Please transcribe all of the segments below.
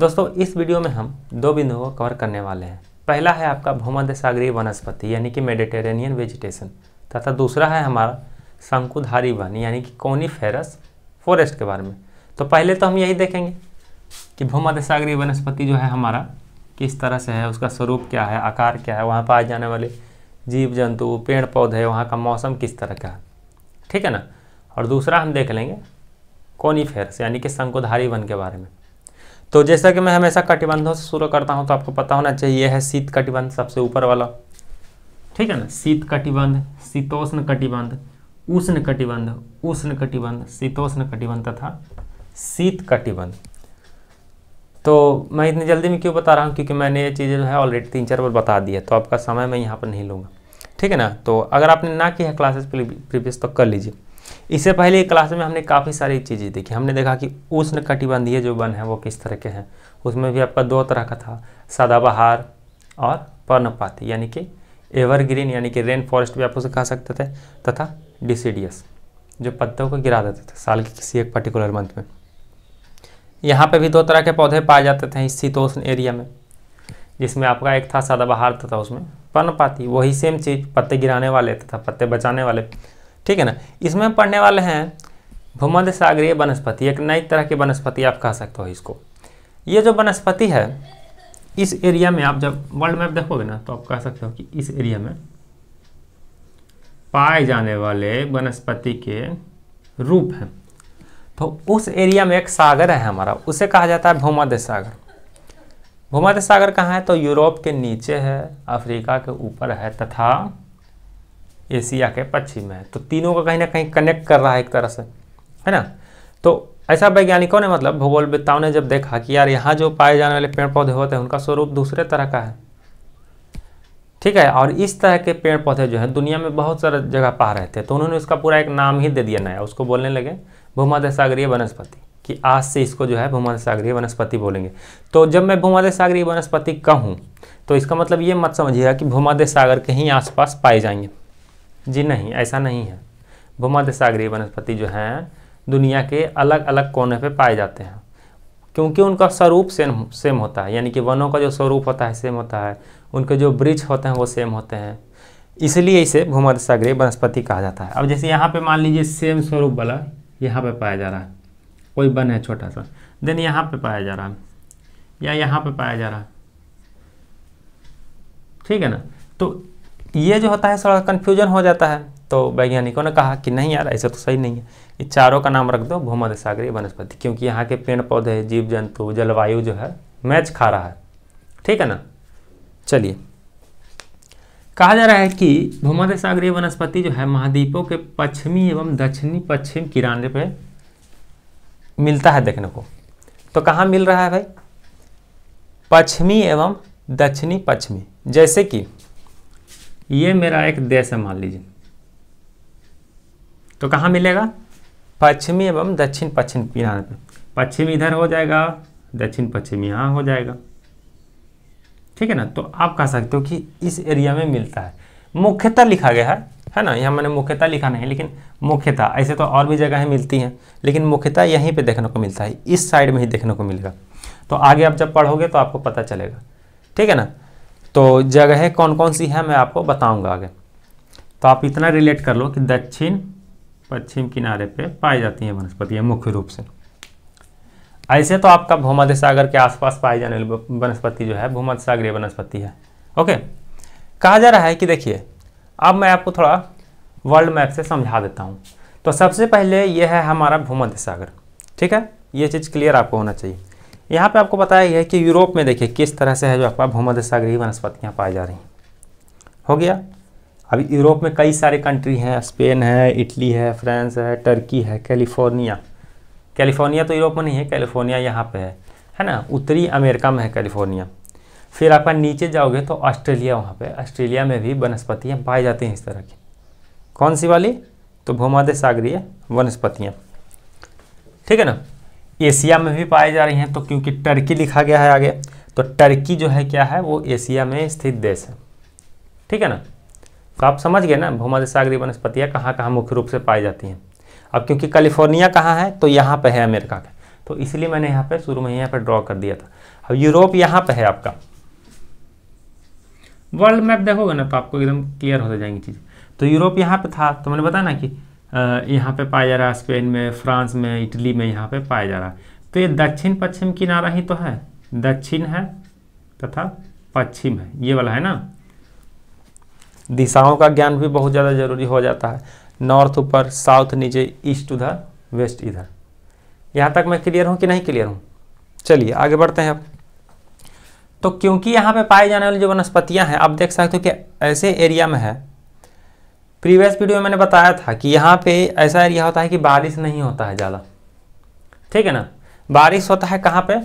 दोस्तों इस वीडियो में हम दो बिंदुओं को कवर करने वाले हैं पहला है आपका भूमध्य सागरीय वनस्पति यानी कि मेडिटेरेनियन वेजिटेशन तथा दूसरा है हमारा शंकुधारी वन यानी कि कोनीफेरस फॉरेस्ट के बारे में तो पहले तो हम यही देखेंगे कि भूमध्य सागरीय वनस्पति जो है हमारा किस तरह से है उसका स्वरूप क्या है आकार क्या है वहाँ पाए जाने वाले जीव जंतु पेड़ पौधे वहाँ का मौसम किस तरह का है ठीक है ना और दूसरा हम देख लेंगे कोनीफेरस यानी कि शंकुधारी वन के बारे में तो जैसा कि मैं हमेशा कटिबंधों से शुरू करता हूँ तो आपको पता होना चाहिए है शीत कटिबंध सबसे ऊपर वाला ठीक है ना शीत कटिबंध शीतोष्ण कटिबंध उष्ण कटिबंध उष्ण कटिबंध शीतोष्ण कटिबंध तथा शीत कटिबंध तो मैं इतनी जल्दी में क्यों बता रहा हूँ क्योंकि मैंने ये चीज़ें जो है ऑलरेडी तीन चार बार बता दी है तो आपका समय मैं यहाँ पर नहीं लूँगा ठीक है ना तो अगर आपने ना किया है क्लासेस प्रीवियस तो कर लीजिए इससे पहले क्लास में हमने काफ़ी सारी चीज़ें देखी हमने देखा कि उष्ण कटिबंधीय जो वन है वो किस तरह के हैं उसमें भी आपका दो तरह का था सदाबहार और पर्णपाती यानी कि एवरग्रीन यानी कि रेन फॉरेस्ट भी आप उसे कह सकते थे तथा डिसीडियस जो पत्तों को गिरा देते थे साल के किसी एक पर्टिकुलर मंथ में यहाँ पे भी दो तरह के पौधे पाए जाते थे इस शीतोष्ण एरिया में जिसमें आपका एक था सदाबहार तथा उसमें पर्णपाती वही सेम चीज़ पत्ते गिराने वाले तथा पत्ते बचाने वाले ठीक है ना इसमें हम पढ़ने वाले हैं भूमध्य सागरीय वनस्पति एक नई तरह की वनस्पति आप कह सकते हो इसको ये जो वनस्पति है इस एरिया में आप जब वर्ल्ड मैप देखोगे ना तो आप कह सकते हो कि इस एरिया में पाए जाने वाले वनस्पति के रूप हैं तो उस एरिया में एक सागर है हमारा उसे कहा जाता है भूमध्य सागर भूमध्य सागर कहाँ है तो यूरोप के नीचे है अफ्रीका के ऊपर है तथा एशिया के पश्चिम में है तो तीनों का कहीं ना कहीं कनेक्ट कर रहा है एक तरह से है ना तो ऐसा वैज्ञानिकों ने मतलब भूगोलविदताओं ने जब देखा कि यार यहाँ जो पाए जाने वाले पेड़ पौधे होते हैं उनका स्वरूप दूसरे तरह का है ठीक है और इस तरह के पेड़ पौधे जो हैं दुनिया में बहुत सारे जगह पा रहे थे तो उन्होंने उसका पूरा एक नाम ही दे दिया नया उसको बोलने लगे भूमध्य सागरीय वनस्पति कि आज से इसको जो है भूमध्य सागरीय वनस्पति बोलेंगे तो जब मैं भूमध्य सागरीय वनस्पति कहूँ तो इसका मतलब ये मत समझिएगा कि भूमध्य सागर के ही आसपास पाए जाएंगे जी नहीं ऐसा नहीं है भूमध्य सागरीय वनस्पति जो हैं दुनिया के अलग अलग कोने पे पाए जाते हैं क्योंकि उनका स्वरूप सेम सेम होता है यानी कि वनों का जो स्वरूप होता है सेम होता है उनके जो वृक्ष होते हैं वो सेम होते हैं इसलिए इसे भूमध्य सागरीय वनस्पति कहा जाता है अब जैसे यहाँ पर मान लीजिए सेम स्वरूप वाला यहाँ पर पाया जा रहा है कोई वन है छोटा सा देन यहाँ पर पाया जा रहा है या यहाँ पर पाया जा रहा है ठीक है ना तो ये जो होता है थोड़ा कन्फ्यूजन हो जाता है तो वैज्ञानिकों ने कहा कि नहीं यार ऐसा तो सही नहीं है ये चारों का नाम रख दो भूमध्य सागरीय वनस्पति क्योंकि यहाँ के पेड़ पौधे जीव जंतु जलवायु जो है मैच खा रहा है ठीक है ना चलिए कहा जा रहा है कि भूमध्य सागरीय वनस्पति जो है महाद्वीपों के पश्चिमी एवं दक्षिणी पश्चिम किराने पर मिलता है देखने को तो कहाँ मिल रहा है भाई पश्चिमी एवं दक्षिणी पश्चिमी जैसे कि ये मेरा एक देश है मान लीजिए तो कहाँ मिलेगा पश्चिमी एवं दक्षिण पश्चिम किनारे पर पश्चिम इधर हो जाएगा दक्षिण पश्चिम यहाँ हो जाएगा ठीक है ना तो आप कह सकते हो कि इस एरिया में मिलता है मुख्यतः लिखा गया है है ना यहाँ मैंने मुख्यतः लिखा नहीं है लेकिन मुख्यतः ऐसे तो और भी जगहें मिलती हैं लेकिन मुख्यतः यहीं पे देखने को मिलता है इस साइड में ही देखने को मिलेगा तो आगे आप जब पढ़ोगे तो आपको पता चलेगा ठीक है ना तो जगह कौन कौन सी है मैं आपको बताऊंगा आगे तो आप इतना रिलेट कर लो कि दक्षिण पश्चिम किनारे पे पाई जाती हैं वनस्पतियाँ मुख्य रूप से ऐसे तो आपका भूमध्य सागर के आसपास पाई जाने वाली वनस्पति जो है भूमध्य सागरीय वनस्पति है ओके कहा जा रहा है कि देखिए अब मैं आपको थोड़ा वर्ल्ड मैप से समझा देता हूँ तो सबसे पहले ये है हमारा भूमध्य सागर ठीक है ये चीज़ क्लियर आपको होना चाहिए यहाँ पे आपको बताया गया कि यूरोप में देखिए किस तरह से है जो आपका भूमध्य सागरीय वनस्पतियाँ पाई जा रही हैं हो गया अभी यूरोप में कई सारे कंट्री हैं स्पेन है इटली है फ्रांस है टर्की है कैलिफोर्निया कैलिफोर्निया तो यूरोप में नहीं है कैलिफोर्निया यहाँ पे है है ना उत्तरी अमेरिका में है कैलिफोर्निया फिर आपका नीचे जाओगे तो ऑस्ट्रेलिया वहाँ पे ऑस्ट्रेलिया में भी वनस्पतियाँ पाई जाती हैं इस तरह की कौन सी वाली तो भूमध्य सागरीय वनस्पतियाँ ठीक है ना एशिया में भी पाई जा रही हैं तो क्योंकि टर्की लिखा गया है आगे तो टर्की जो है क्या है वो एशिया में स्थित देश है ठीक है ना तो आप समझ गए ना सागरी वनस्पतियाँ कहाँ कहाँ मुख्य रूप से पाई जाती हैं अब क्योंकि कैलिफोर्निया कहाँ है तो यहाँ पर है अमेरिका का तो इसलिए मैंने यहाँ पर शुरू में यहाँ पर ड्रॉ कर दिया था अब यूरोप यहाँ पर है आपका वर्ल्ड मैप देखोगे ना तो आपको एकदम क्लियर होते जाएंगी चीज़ तो यूरोप यहाँ पे था तो मैंने बताया ना कि यहाँ पे पाया जा रहा है स्पेन में फ्रांस में इटली में यहाँ पे पाया जा रहा है तो ये दक्षिण पश्चिम किनारा ही तो है दक्षिण है तथा पश्चिम है ये वाला है ना दिशाओं का ज्ञान भी बहुत ज़्यादा जरूरी हो जाता है नॉर्थ ऊपर साउथ नीचे ईस्ट उधर वेस्ट इधर यहाँ तक मैं क्लियर हूँ कि नहीं क्लियर हूँ चलिए आगे बढ़ते हैं अब तो क्योंकि यहाँ पे पाए जाने वाली जो वनस्पतियाँ हैं आप देख सकते हो कि ऐसे एरिया में है प्रीवियस वीडियो में मैंने बताया था कि यहाँ पे ऐसा एरिया होता है कि बारिश नहीं होता है ज़्यादा ठीक है ना बारिश होता है कहाँ पे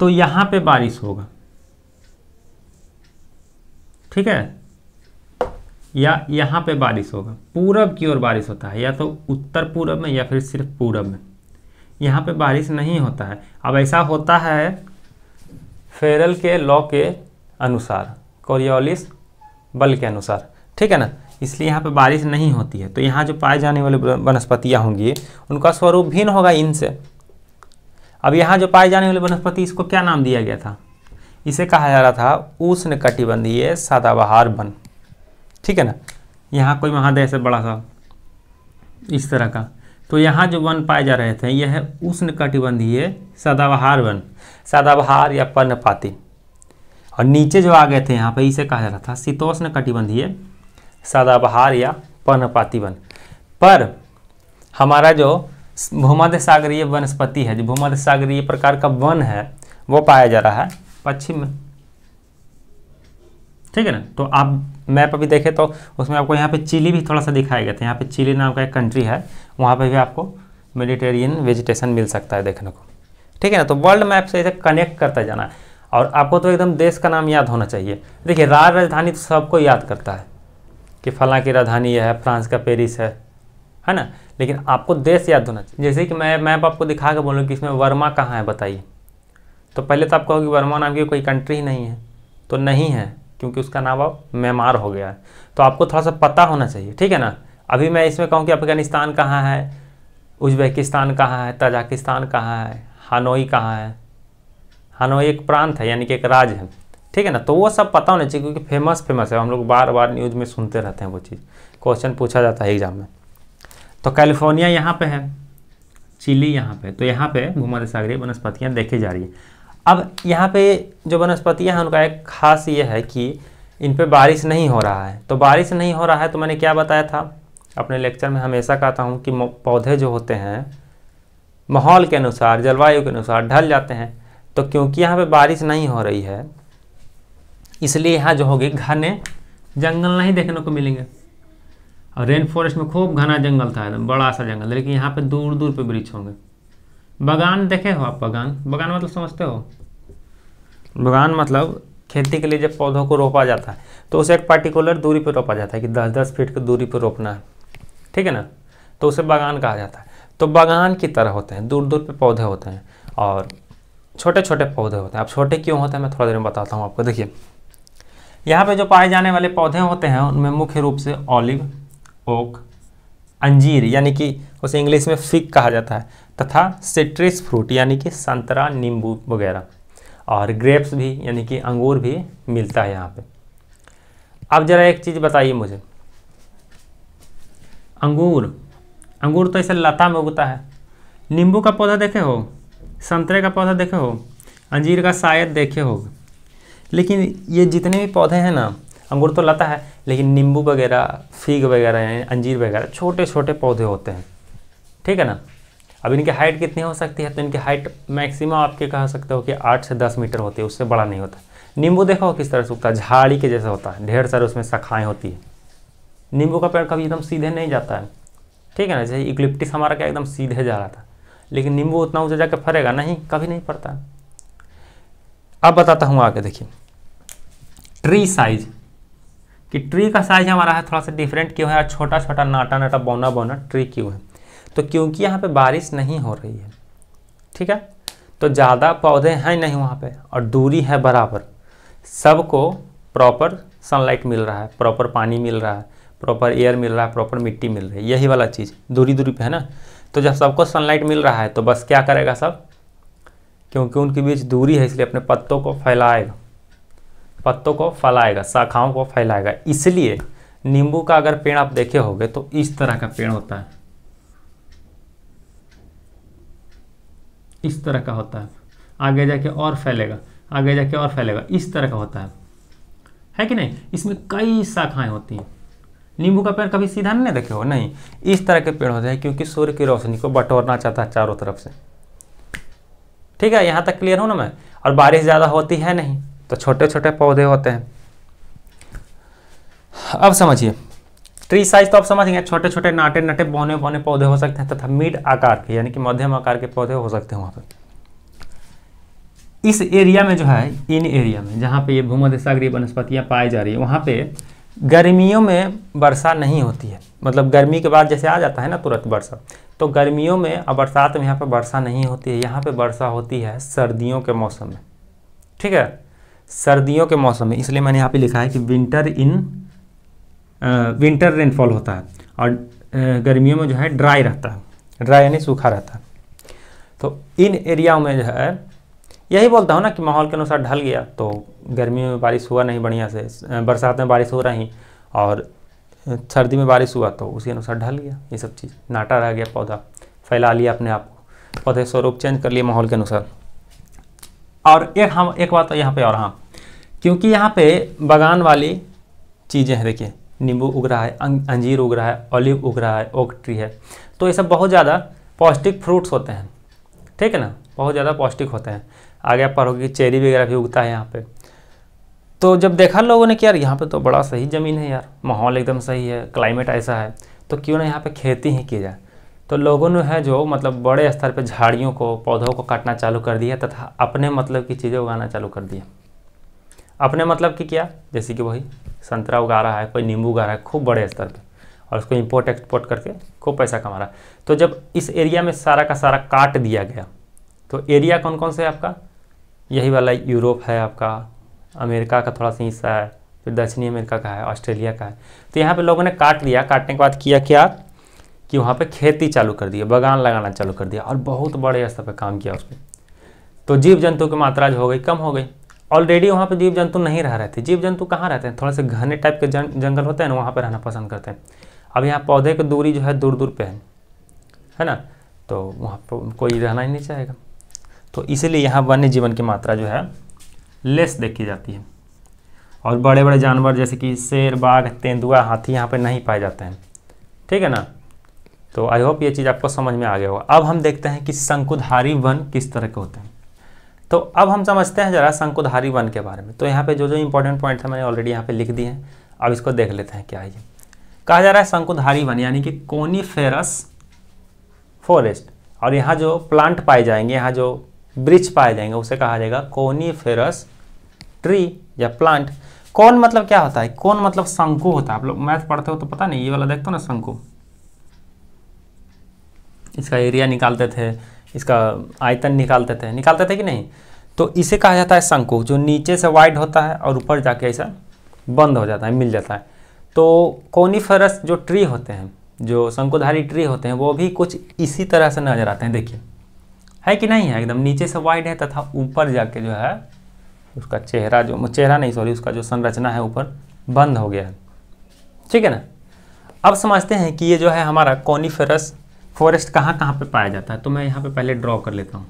तो यहाँ पे बारिश होगा ठीक है या यहाँ पे बारिश होगा पूरब की ओर बारिश होता है या तो उत्तर पूरब में या फिर सिर्फ पूरब में यहाँ पे बारिश नहीं होता है अब ऐसा होता है फेरल के लॉ के अनुसार कोरियोलिस बल के अनुसार ठीक है ना इसलिए यहाँ पर बारिश नहीं होती है तो यहाँ जो पाए जाने वाले वनस्पतियाँ होंगी उनका स्वरूप भिन्न होगा इनसे अब यहाँ जो पाए जाने वाले वनस्पति इसको क्या नाम दिया गया था इसे कहा जा रहा था उष्ण कटिबंधीय सदाबहार वन ठीक है ना यहाँ कोई महादेश है बड़ा सा इस तरह का तो यहाँ जो वन पाए जा रहे थे यह है उष्ण कटिबंधीय सदाबहार वन सदाबहार या पर्णपाती और नीचे जो आ गए थे यहाँ पर इसे कहा जा रहा था शीतोष्ण कटिबंधीय सदाबहार या पर्णपाती वन पर हमारा जो भूमध्य सागरीय वनस्पति है जो भूमध्य सागरीय प्रकार का वन है वो पाया जा रहा है पश्चिम में ठीक है ना तो आप मैप अभी देखें तो उसमें आपको यहाँ पे चिली भी थोड़ा सा दिखाया गया था यहाँ पे चिली नाम का एक कंट्री है वहाँ पे भी आपको मेडिटेरियन वेजिटेशन मिल सकता है देखने को ठीक है ना तो वर्ल्ड मैप से इसे कनेक्ट करता जाना है और आपको तो एकदम देश का नाम याद होना चाहिए देखिए राज राजधानी तो सबको याद करता है कि फलां की राजधानी यह है फ्रांस का पेरिस है है ना लेकिन आपको देश याद होना चाहिए जैसे कि मैं मैप आपको दिखा के बोलूँ कि इसमें वर्मा कहाँ है बताइए तो पहले तो आप कहोगे वर्मा नाम की कोई कंट्री ही नहीं है तो नहीं है क्योंकि उसका नाम अब म्यांमार हो गया है तो आपको थोड़ा सा पता होना चाहिए ठीक है ना अभी मैं इसमें कहूँ कि अफगानिस्तान कहाँ है उज्बेकिस्तान कहाँ है तजाकिस्तान कहाँ है हनोई कहाँ है हनोई एक प्रांत है यानी कि एक राज्य है ठीक है ना तो वो सब पता होना चाहिए क्योंकि फेमस फेमस है हम लोग बार बार न्यूज़ में सुनते रहते हैं वो चीज़ क्वेश्चन पूछा जाता है एग्जाम में तो कैलिफोर्निया यहाँ पे है चिली यहाँ पे तो यहाँ पे हम्म। सागरी वनस्पतियाँ देखी जा रही है अब यहाँ पे जो वनस्पतियाँ हैं उनका एक खास ये है कि इन पर बारिश नहीं हो रहा है तो बारिश नहीं हो रहा है तो मैंने क्या बताया था अपने लेक्चर में हमेशा कहता हूँ कि पौधे जो होते हैं माहौल के अनुसार जलवायु के अनुसार ढल जाते हैं तो क्योंकि यहाँ पे बारिश नहीं हो रही है इसलिए यहाँ जो होगी घने जंगल नहीं देखने को मिलेंगे और रेन फॉरेस्ट में खूब घना जंगल था एकदम बड़ा सा जंगल लेकिन यहाँ पे दूर दूर पे वृक्ष होंगे बगान देखे हो आप बगान बगान मतलब समझते हो बगान मतलब खेती के लिए जब पौधों को रोपा जाता है तो उसे एक पर्टिकुलर दूरी पर रोपा जाता है कि दस दस फीट की दूरी पर रोपना है ठीक है ना तो उसे बागान कहा जाता है तो बागान की तरह होते हैं दूर दूर पर पौधे होते हैं और छोटे छोटे पौधे होते हैं अब छोटे क्यों होते हैं मैं थोड़ा देर में बताता हूँ आपको देखिए यहाँ पे जो पाए जाने वाले पौधे होते हैं उनमें मुख्य रूप से ऑलिव ओक अंजीर यानी कि उसे इंग्लिश में फिक कहा जाता है तथा सिट्रिस फ्रूट यानी कि संतरा नींबू वगैरह और ग्रेप्स भी यानी कि अंगूर भी मिलता है यहाँ पे अब ज़रा एक चीज़ बताइए मुझे अंगूर अंगूर तो ऐसे लता में उगता है नींबू का पौधा देखे हो संतरे का पौधा देखे हो अंजीर का शायद देखे होगा लेकिन ये जितने भी पौधे हैं ना अंगूर तो लाता है लेकिन नींबू वगैरह फीग वगैरह अंजीर वगैरह छोटे छोटे पौधे होते हैं ठीक है ना अब इनकी हाइट कितनी हो सकती है तो इनकी हाइट मैक्सिमम आपके कह सकते हो कि आठ से दस मीटर होती है उससे बड़ा नहीं होता नींबू देखो किस तरह से उगता है झाड़ी के जैसे होता है ढेर सारे उसमें शाखाएँ होती है नींबू का पेड़ कभी एकदम सीधे नहीं जाता है ठीक है ना जैसे इक्लिप्टिस हमारा क्या एकदम सीधे जा रहा था लेकिन नींबू उतना ऊँचा जाकर फरेगा नहीं कभी नहीं फरता अब बताता हूँ आगे देखिए ट्री साइज कि ट्री का साइज हमारा है थोड़ा सा डिफरेंट क्यों है और छोटा छोटा नाटा नाटा बौना बौना ट्री क्यों है तो क्योंकि यहाँ पे बारिश नहीं हो रही है ठीक है तो ज़्यादा पौधे हैं नहीं वहाँ पे और दूरी है बराबर सबको प्रॉपर सनलाइट मिल रहा है प्रॉपर पानी मिल रहा है प्रॉपर एयर मिल रहा है प्रॉपर मिट्टी मिल रही है यही वाला चीज़ दूरी दूरी पर है ना तो जब सबको सनलाइट मिल रहा है तो बस क्या करेगा सब क्योंकि उनके बीच दूरी है इसलिए अपने पत्तों को फैलाएगा पत्तों को फैलाएगा शाखाओं को फैलाएगा इसलिए नींबू का अगर पेड़ आप देखे होंगे तो इस तरह का पेड़ होता है इस तरह का होता है आगे जाके और फैलेगा आगे जाके और फैलेगा इस तरह का होता है है कि नहीं इसमें कई शाखाएं होती हैं नींबू का पेड़ कभी सीधा नहीं देखे हो नहीं इस तरह के पेड़ होते हैं क्योंकि सूर्य की रोशनी को बटोरना चाहता है चारों तरफ से ठीक है यहाँ तक क्लियर हूँ ना मैं और बारिश ज़्यादा होती है नहीं तो छोटे छोटे पौधे होते हैं अब समझिए ट्री साइज तो आप समझेंगे छोटे छोटे नाटे नटे बौने बौने पौधे हो सकते हैं तथा मिड आकार के यानी कि मध्यम आकार के पौधे हो सकते हैं वहाँ पर इस एरिया में जो है इन एरिया में जहाँ पे ये सागरी वनस्पतियाँ पाई जा रही है वहाँ पे गर्मियों में वर्षा नहीं होती है मतलब गर्मी के बाद जैसे आ जाता है ना तुरंत वर्षा तो गर्मियों में और बरसात में यहाँ पर वर्षा नहीं होती है यहाँ पर वर्षा होती है सर्दियों के मौसम में ठीक है सर्दियों के मौसम में इसलिए मैंने यहाँ पे लिखा है कि विंटर इन विंटर रेनफॉल होता है और गर्मियों में जो है ड्राई रहता है ड्राई यानी सूखा रहता है तो इन एरियाओं में जो है यही बोलता हूँ ना कि माहौल के अनुसार ढल गया तो गर्मी में बारिश हुआ नहीं बढ़िया से बरसात में बारिश हो रही और सर्दी में बारिश हुआ तो उसी अनुसार ढल गया ये सब चीज़ नाटा रह गया पौधा फैला लिया अपने आप को पौधे स्वरूप चेंज कर लिए माहौल के अनुसार और एक हम एक बात यहाँ पे और हाँ क्योंकि यहाँ पे बागान वाली चीज़ें हैं देखिए नींबू उग रहा है अंजीर उग रहा है ऑलिव उग रहा है ओक ट्री है तो ये सब बहुत ज़्यादा पौष्टिक फ्रूट्स होते हैं ठीक है ना बहुत ज़्यादा पौष्टिक होते हैं आगे आप पढ़ोगे चेरी वगैरह भी उगता है यहाँ पर तो जब देखा लोगों ने कि यार यहाँ पर तो बड़ा सही ज़मीन है यार माहौल एकदम सही है क्लाइमेट ऐसा है तो क्यों ना यहाँ पर खेती ही की जाए तो लोगों ने है जो मतलब बड़े स्तर पर झाड़ियों को पौधों को काटना चालू कर दिया तथा अपने मतलब की चीज़ें उगाना चालू कर दिया अपने मतलब की क्या जैसे कि वही संतरा उगा रहा है कोई नींबू उगा रहा है खूब बड़े स्तर पर और उसको इम्पोर्ट एक्सपोर्ट करके खूब पैसा कमा रहा है तो जब इस एरिया में सारा का सारा काट दिया गया तो एरिया कौन कौन सा है आपका यही वाला यूरोप है आपका अमेरिका का थोड़ा सा हिस्सा है फिर दक्षिणी अमेरिका का है ऑस्ट्रेलिया का है तो यहाँ पे लोगों ने काट दिया काटने के बाद किया क्या कि वहाँ पे खेती चालू कर दी बगान लगाना चालू कर दिया और बहुत बड़े स्तर पर काम किया उसने तो जीव जंतु की मात्रा जो हो गई कम हो गई ऑलरेडी वहाँ पे जीव जंतु नहीं रह रहे थे जीव जंतु कहाँ रहते हैं थोड़े से घने टाइप के जंगल होते हैं ना वहाँ पर रहना पसंद करते हैं अब यहाँ पौधे की दूरी जो है दूर दूर पे है है ना तो वहाँ पर कोई रहना ही नहीं चाहेगा तो इसीलिए यहाँ वन्य जीवन की मात्रा जो है लेस देखी जाती है और बड़े बड़े जानवर जैसे कि शेर बाघ तेंदुआ हाथी यहाँ पर नहीं पाए जाते हैं ठीक है ना तो आई होप ये चीज़ आपको समझ में आ गया होगा अब हम देखते हैं कि शंकुधारी वन किस तरह के होते हैं तो अब हम समझते हैं ज़रा शंकुधारी वन के बारे में तो यहाँ पे जो जो इंपॉर्टेंट पॉइंट है मैंने ऑलरेडी यहाँ पे लिख दिए हैं अब इसको देख लेते हैं क्या है ये कहा जा रहा है शंकुधारी वन यानी कि कोनी फॉरेस्ट और यहाँ जो प्लांट पाए जाएंगे यहाँ जो ब्रिज पाए जाएंगे उसे कहा जाएगा कोनी ट्री या प्लांट कौन मतलब क्या होता है कौन मतलब शंकु होता है आप लोग मैथ पढ़ते हो तो पता नहीं ये वाला देखते हो ना शंकु इसका एरिया निकालते थे इसका आयतन निकालते थे निकालते थे कि नहीं तो इसे कहा जाता है शंकु जो नीचे से वाइड होता है और ऊपर जाके ऐसा बंद हो जाता है मिल जाता है तो कोनीफरस जो ट्री होते हैं जो शंकुधारी ट्री होते हैं वो भी कुछ इसी तरह से नज़र आते हैं देखिए है कि नहीं है एकदम नीचे से वाइड है तथा ऊपर जाके जो है उसका चेहरा जो चेहरा नहीं सॉरी उसका जो संरचना है ऊपर बंद हो गया है ठीक है ना अब समझते हैं कि ये जो है हमारा कोनीफेरस फॉरेस्ट कहाँ कहाँ पे पाया जाता है तो मैं यहाँ पे पहले ड्रॉ कर लेता हूँ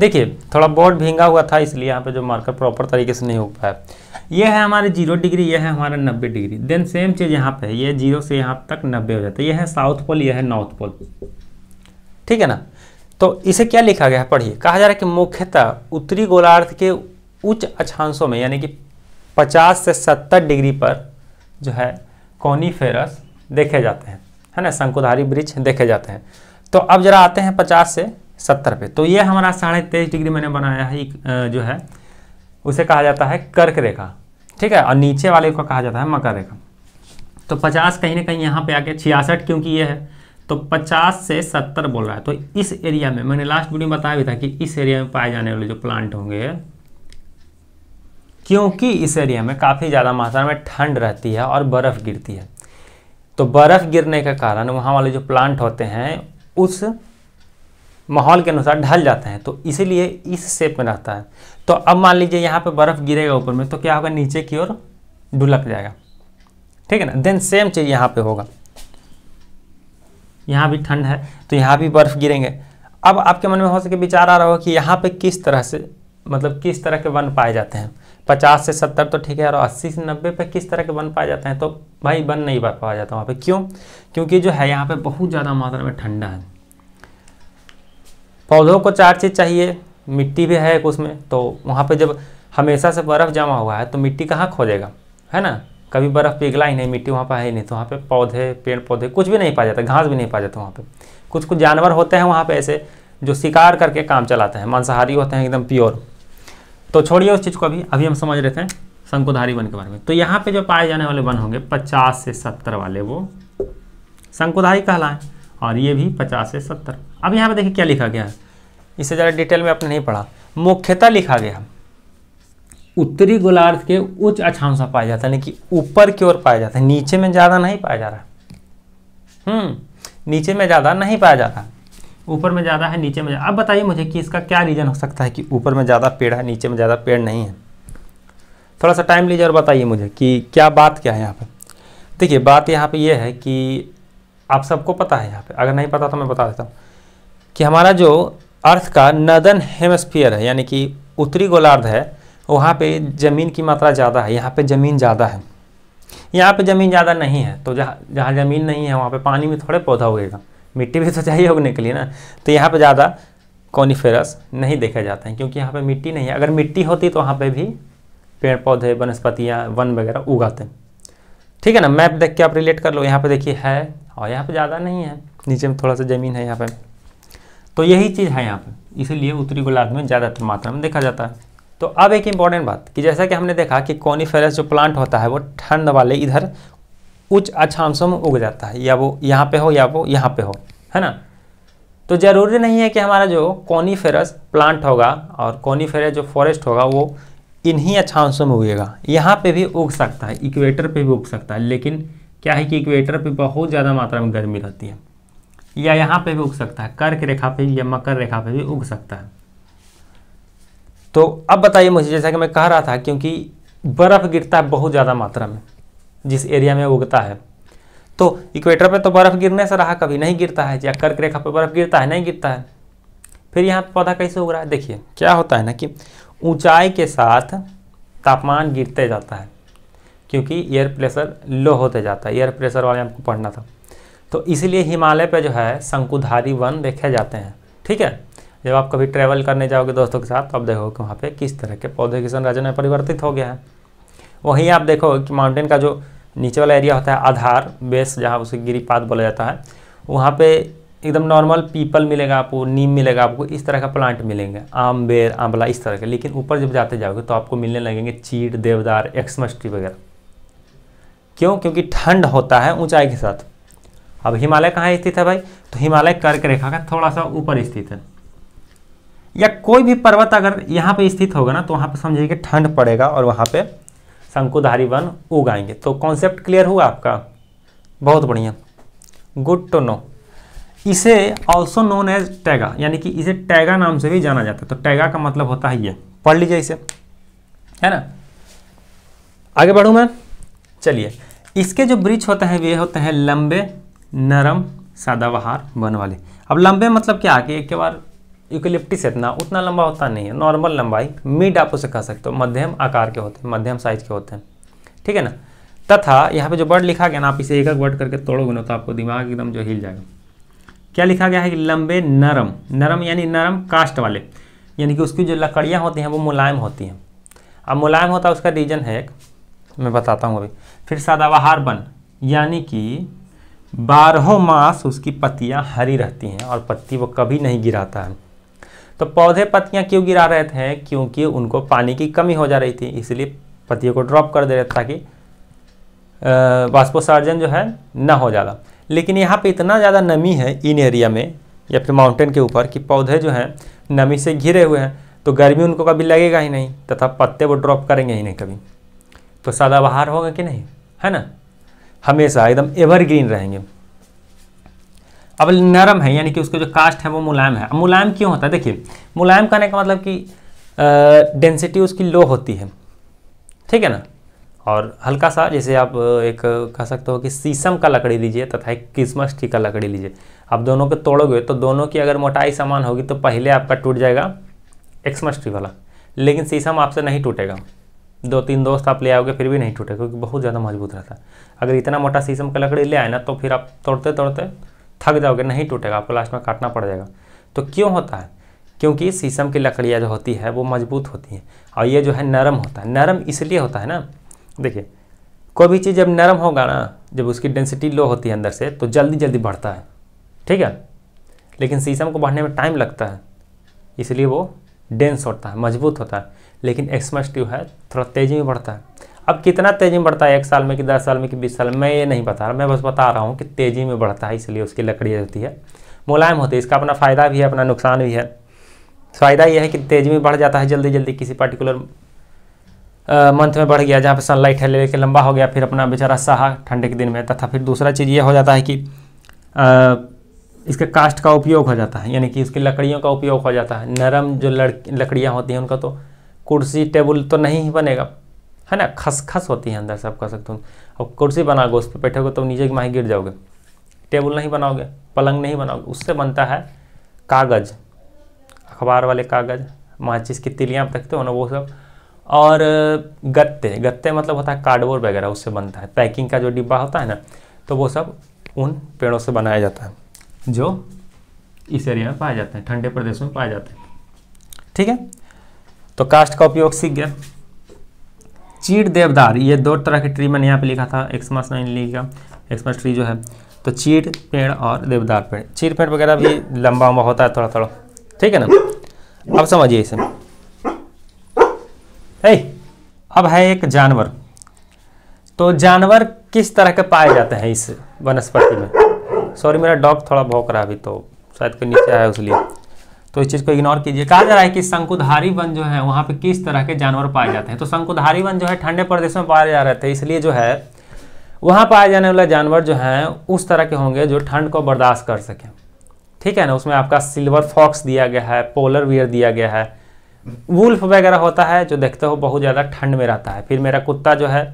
देखिए थोड़ा बोर्ड भींगा हुआ था इसलिए यहाँ पे जो मार्कर प्रॉपर तरीके से नहीं हो पाया ये है हमारे जीरो डिग्री ये है हमारा नब्बे डिग्री देन सेम चीज़ यहाँ पे ये जीरो से यहाँ तक नब्बे हो जाता है ये है साउथ पोल ये है नॉर्थ पोल ठीक है ना तो इसे क्या लिखा गया है पढ़िए कहा जा रहा है कि मुख्यतः उत्तरी गोलार्ध के उच्च अक्षांशों में यानी कि पचास से सत्तर डिग्री पर जो है कॉनीफेरस देखे जाते हैं है ना शंकुधारी वृक्ष देखे जाते हैं तो अब जरा आते हैं पचास से सत्तर पे तो ये हमारा साढ़े तेईस डिग्री मैंने बनाया है जो है उसे कहा जाता है कर्क रेखा ठीक है और नीचे वाले को कहा जाता है मकर रेखा तो पचास कहीं ना कहीं यहाँ पे आके छियासठ क्योंकि ये है तो पचास से सत्तर बोल रहा है तो इस एरिया में मैंने लास्ट वीडियो में बताया भी था कि इस एरिया में पाए जाने वाले जो प्लांट होंगे क्योंकि इस एरिया में काफ़ी ज़्यादा मात्रा में ठंड रहती है और बर्फ़ गिरती है तो बर्फ़ गिरने के कारण वहाँ वाले जो प्लांट होते हैं उस माहौल के अनुसार ढल जाते हैं तो इसीलिए इस शेप में रहता है तो अब मान लीजिए यहाँ पे बर्फ़ गिरेगा ऊपर में तो क्या होगा नीचे की ओर ढुलक जाएगा ठीक है ना देन सेम चीज़ यहाँ पे होगा यहाँ भी ठंड है तो यहाँ भी बर्फ़ गिरेंगे अब आपके मन में हो सके विचार आ रहा हो कि यहाँ पे किस तरह से मतलब किस तरह के वन पाए जाते हैं पचास से सत्तर तो ठीक है और अस्सी से नब्बे पे किस तरह के बन पाए जाते हैं तो भाई बन नहीं बन पाया जाता वहाँ पे क्यों क्योंकि जो है यहाँ पे बहुत ज़्यादा मात्रा में ठंडा है पौधों को चार चीज़ चाहिए मिट्टी भी है एक उसमें तो वहाँ पे जब हमेशा से बर्फ़ जमा हुआ है तो मिट्टी कहाँ खोजेगा है ना कभी बर्फ़ पिघला ही नहीं मिट्टी वहाँ पर है ही नहीं तो वहाँ पर पौधे पेड़ पौधे कुछ भी नहीं पाया जाता घास भी नहीं पाया जाता वहाँ पर कुछ कुछ जानवर होते हैं वहाँ पर ऐसे जो शिकार करके काम चलाते हैं मांसाहारी होते हैं एकदम प्योर तो छोड़िए उस चीज़ को अभी अभी हम समझ रहे थे शंकुधारी वन के बारे में तो यहाँ पे जो पाए जाने वाले वन होंगे पचास से सत्तर वाले वो शंकुधारी कहलाएं और ये भी पचास से सत्तर अब यहाँ पे देखिए क्या लिखा गया है इसे जरा डिटेल में आपने नहीं पढ़ा मुख्यतः लिखा गया उत्तरी गोलार्ध के उच्च अक्षांशा पाया जाता है यानी कि ऊपर की ओर पाया जाता है नीचे में ज़्यादा नहीं पाया जा रहा हम्म नीचे में ज़्यादा नहीं पाया जाता ऊपर में ज़्यादा है नीचे में ज़्यादा अब बताइए मुझे कि इसका क्या रीज़न हो सकता है कि ऊपर में ज़्यादा पेड़ है नीचे में ज़्यादा पेड़ नहीं है थोड़ा सा टाइम लीजिए और बताइए मुझे कि क्या बात क्या है यहाँ पर देखिए बात यहाँ पर यह है कि आप सबको पता है यहाँ पर अगर नहीं पता तो मैं बता देता हूँ कि हमारा जो अर्थ का नदन हेमस्फियर है यानी कि उत्तरी गोलार्ध है वहाँ पे ज़मीन की मात्रा ज़्यादा है यहाँ पे ज़मीन ज़्यादा है यहाँ पे ज़मीन ज़्यादा नहीं है तो जहाँ जहाँ ज़मीन नहीं है वहाँ पे पानी में थोड़े पौधा उगेगा मिट्टी भी तो चाहिए उगने के लिए ना तो यहाँ पर ज़्यादा कॉनिफेरस नहीं देखे जाते हैं क्योंकि यहाँ पर मिट्टी नहीं है अगर मिट्टी होती तो वहाँ पर भी पेड़ पौधे वनस्पतियाँ वन वगैरह उगाते हैं ठीक है ना मैप देख के आप रिलेट कर लो यहाँ पर देखिए है और यहाँ पर ज़्यादा नहीं है नीचे में थोड़ा सा ज़मीन है यहाँ पर तो यही चीज़ है यहाँ पर इसीलिए उत्तरी गोलार्ध में ज़्यादातर मात्रा में देखा जाता है तो अब एक इम्पॉर्टेंट बात कि जैसा कि हमने देखा कि कॉनीफेरस जो प्लांट होता है वो ठंड वाले इधर उच्च अक्षांशों में उग जाता है या वो यहाँ पे हो या वो यहाँ पे हो है ना तो ज़रूरी नहीं है कि हमारा जो कॉनीफेरस प्लांट होगा और कॉनीफेरस जो फॉरेस्ट होगा वो इन्हीं अक्षांशों में उगेगा यहाँ पे भी उग सकता है इक्वेटर पे भी उग सकता है लेकिन क्या है कि इक्वेटर पे बहुत ज़्यादा मात्रा में गर्मी रहती है या यहाँ पर भी उग सकता है कर्क रेखा पर या मकर रेखा पर भी उग सकता है तो अब बताइए मुझे जैसा कि मैं कह रहा था क्योंकि बर्फ़ गिरता है बहुत ज़्यादा मात्रा में जिस एरिया में उगता है तो इक्वेटर पर तो बर्फ़ गिरने से रहा कभी नहीं गिरता है या कर्क रेखा पर बर्फ़ गिरता है नहीं गिरता है फिर यहाँ पौधा कैसे उग रहा है देखिए क्या होता है ना कि ऊंचाई के साथ तापमान गिरते जाता है क्योंकि एयर प्रेशर लो होते जाता है एयर प्रेशर वाले हमको पढ़ना था तो इसलिए हिमालय पे जो है शंकुधारी वन देखे जाते हैं ठीक है जब आप कभी ट्रैवल करने जाओगे दोस्तों के साथ तो आप देखोगे कि वहाँ पे किस तरह के पौधे की संरचना परिवर्तित हो गया है वहीं आप देखोगे कि माउंटेन का जो नीचे वाला एरिया होता है आधार बेस जहाँ उसे गिरिपात बोला जाता है वहाँ पे एकदम नॉर्मल पीपल मिलेगा आपको नीम मिलेगा आपको इस तरह का प्लांट मिलेंगे आम बेर आंवला इस तरह के लेकिन ऊपर जब जाते जाओगे तो आपको मिलने लगेंगे चीड़ देवदार एक्समस ट्री वगैरह क्यों क्योंकि ठंड होता है ऊँचाई के साथ अब हिमालय कहाँ स्थित है भाई तो हिमालय कर्क रेखा का थोड़ा सा ऊपर स्थित है या कोई भी पर्वत अगर यहाँ पे स्थित होगा ना तो वहाँ पे समझिए कि ठंड पड़ेगा और वहाँ पे शंकुधारी वन उगाएंगे तो कॉन्सेप्ट क्लियर हुआ आपका बहुत बढ़िया गुड टू नो इसे ऑल्सो नोन एज टैगा यानी कि इसे टैगा नाम से भी जाना जाता है तो टैगा का मतलब होता है ये पढ़ लीजिए इसे है ना आगे बढ़ू मैं चलिए इसके जो ब्रिज होते हैं वे होते हैं लंबे नरम सदाबहार वन वाले अब लंबे मतलब क्या है कि एक बार यूकिलिप्टिस इतना उतना लंबा होता नहीं है नॉर्मल लंबाई मिड आप उसे कह सकते हो मध्यम आकार के होते हैं मध्यम साइज के होते हैं ठीक है ना तथा यहाँ पे जो वर्ड लिखा गया ना आप इसे एक एक वर्ड करके तोड़ोगे ना तो आपको दिमाग एकदम जो हिल जाएगा क्या लिखा गया है कि लंबे नरम नरम यानी नरम कास्ट वाले यानी कि उसकी जो लकड़ियाँ होती हैं वो मुलायम होती हैं अब मुलायम होता है उसका रीजन है एक मैं बताता हूँ अभी फिर सादावाहार बन यानी कि बारहों मास उसकी पत्तियाँ हरी रहती हैं और पत्ती वो कभी नहीं गिराता है तो पौधे पत्तियाँ क्यों गिरा रहे थे क्योंकि उनको पानी की कमी हो जा रही थी इसलिए पत्तियों को ड्रॉप कर दे रहे थे ताकि वाष्पोसर्जन जो है ना हो ज़्यादा लेकिन यहाँ पे इतना ज़्यादा नमी है इन एरिया में या फिर माउंटेन के ऊपर कि पौधे जो हैं नमी से घिरे हुए हैं तो गर्मी उनको कभी लगेगा ही नहीं तथा पत्ते वो ड्रॉप करेंगे ही नहीं कभी तो सदाबहार होगा कि नहीं है ना हमेशा एकदम एवरग्रीन रहेंगे अब नरम है यानी कि उसका जो कास्ट है वो मुलायम है अब मुलायम क्यों होता है देखिए मुलायम कहने का मतलब कि डेंसिटी उसकी लो होती है ठीक है ना और हल्का सा जैसे आप एक कह सकते हो कि शीशम का लकड़ी लीजिए तथा एक क्रिसमस ट्री का लकड़ी लीजिए आप दोनों को तोड़ोगे तो दोनों की अगर मोटाई समान होगी तो पहले आपका टूट जाएगा एक्समस ट्री वाला लेकिन शीशम आपसे नहीं टूटेगा दो तीन दोस्त आप ले आओगे फिर भी नहीं टूटेगा क्योंकि बहुत ज़्यादा मजबूत रहता है अगर इतना मोटा शीशम का लकड़ी ले आए ना तो फिर आप तोड़ते तोड़ते थक जाओगे नहीं टूटेगा आपको लास्ट में काटना पड़ जाएगा तो क्यों होता है क्योंकि शीशम की लकड़ियाँ जो होती है वो मजबूत होती हैं और ये जो है नरम होता है नरम इसलिए होता है ना देखिए कोई भी चीज़ जब नरम होगा ना जब उसकी डेंसिटी लो होती है अंदर से तो जल्दी जल्दी बढ़ता है ठीक है लेकिन शीशम को बढ़ने में टाइम लगता है इसलिए वो डेंस होता है मजबूत होता है लेकिन एक्समस ट्यूब है थोड़ा तेज़ी में बढ़ता है अब कितना तेज़ी में बढ़ता है एक साल में कि दस साल में कि बीस साल में मैं ये नहीं बता रहा मैं बस बता रहा हूँ कि तेज़ी में बढ़ता है इसलिए उसकी लकड़ी होती है मुलायम होती है इसका अपना फ़ायदा भी है अपना नुकसान भी है फ़ायदा यह है कि तेज़ी में बढ़ जाता है जल्दी जल्दी किसी पर्टिकुलर मंथ में बढ़ गया जहाँ पर सनलाइट है लेके लंबा हो गया फिर अपना बेचारा सहा ठंडे के दिन में तथा फिर दूसरा चीज़ ये हो जाता है कि इसके कास्ट का उपयोग हो जाता है यानी कि इसकी लकड़ियों का उपयोग हो जाता है नरम जो लड़ लकड़ियाँ होती हैं उनका तो कुर्सी टेबल तो नहीं ही बनेगा है ना खसखस होती है अंदर से आप कह सकते हो अब कुर्सी बनाओगे उस पर बैठोगे तो नीचे की माही गिर जाओगे टेबल नहीं बनाओगे पलंग नहीं बनाओगे उससे बनता है कागज़ अखबार वाले कागज़ माचिस की तिलियाँ आप रखते हो ना वो सब और गत्ते गत्ते मतलब होता है कार्डबोर्ड वगैरह उससे बनता है पैकिंग का जो डिब्बा होता है ना तो वो सब उन पेड़ों से बनाया जाता है जो इस एरिया में पाए जाते हैं ठंडे प्रदेशों में पाए जाते हैं ठीक है तो कास्ट का उपयोग सीख गया चीड़ देवदार ये दो तरह के ट्री मैंने यहाँ पे लिखा था एक्समस नहीं लिखा एक्समस ट्री जो है तो चीड़ पेड़ और देवदार पेड़ चीड़ पेड़ वगैरह भी लंबा उम्बा होता है थोड़ा थोड़ा ठीक है ना अब समझिए इसे ऐ अब है एक जानवर तो जानवर किस तरह के पाए जाते हैं इस वनस्पति में सॉरी मेरा डॉग थोड़ा भौंक रहा अभी तो शायद कोई नीचे आया उस तो इस चीज़ को इग्नोर कीजिए कहा जा रहा है कि शंकुधारी वन जो है वहाँ पे किस तरह के जानवर पाए जाते हैं तो शंकुधारी वन जो है ठंडे प्रदेश में पाए जा रहे थे इसलिए जो है वहाँ पाए जाने वाले जानवर जो हैं उस तरह के होंगे जो ठंड को बर्दाश्त कर सकें ठीक है ना उसमें आपका सिल्वर फॉक्स दिया गया है पोलर वियर दिया गया है वुल्फ वगैरह होता है जो देखते हो बहुत ज़्यादा ठंड में रहता है फिर मेरा कुत्ता जो है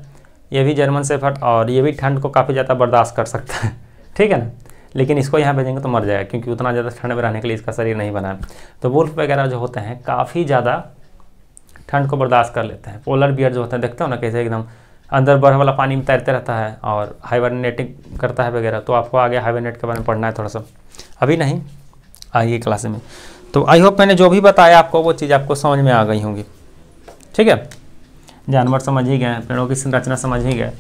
ये भी जर्मन सेफर्ट और ये भी ठंड को काफ़ी ज़्यादा बर्दाश्त कर सकता है ठीक है ना लेकिन इसको यहाँ भेजेंगे तो मर जाएगा क्योंकि उतना ज़्यादा ठंड में रहने के लिए इसका शरीर नहीं बना है तो वुल्फ वगैरह जो होते हैं काफ़ी ज़्यादा ठंड को बर्दाश्त कर लेते हैं पोलर बियर जो होते हैं देखते हो ना कैसे एकदम अंदर बर्फ वाला पानी में तैरते रहता है और हाइबरनेटिंग करता है वगैरह तो आपको आगे हाइबरनेट के बारे में पढ़ना है थोड़ा सा अभी नहीं आइए क्लास में तो आई होप मैंने जो भी बताया आपको वो चीज़ आपको समझ में आ गई होंगी ठीक है जानवर समझ ही गए पेड़ों की संरचना समझ ही गए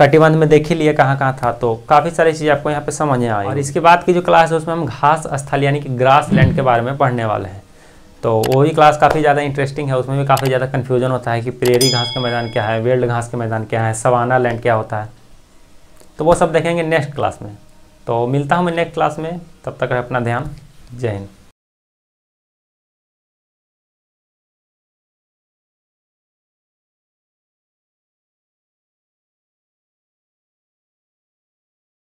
कटिबंध में देख ही लिए कहाँ कहाँ था तो काफ़ी सारी चीज़ें आपको यहाँ पे समझ में आई और इसके बाद की जो क्लास है उसमें हम घास स्थल यानी कि ग्रास लैंड के बारे में पढ़ने वाले हैं तो वही क्लास काफ़ी ज़्यादा इंटरेस्टिंग है उसमें भी काफ़ी ज़्यादा कन्फ्यूजन होता है कि प्रेरी घास का मैदान क्या है वेल्ड घास का मैदान क्या है सवाना लैंड क्या होता है तो वो सब देखेंगे नेक्स्ट क्लास में तो मिलता हूँ मैं नेक्स्ट क्लास में तब तक अपना ध्यान जय हिंद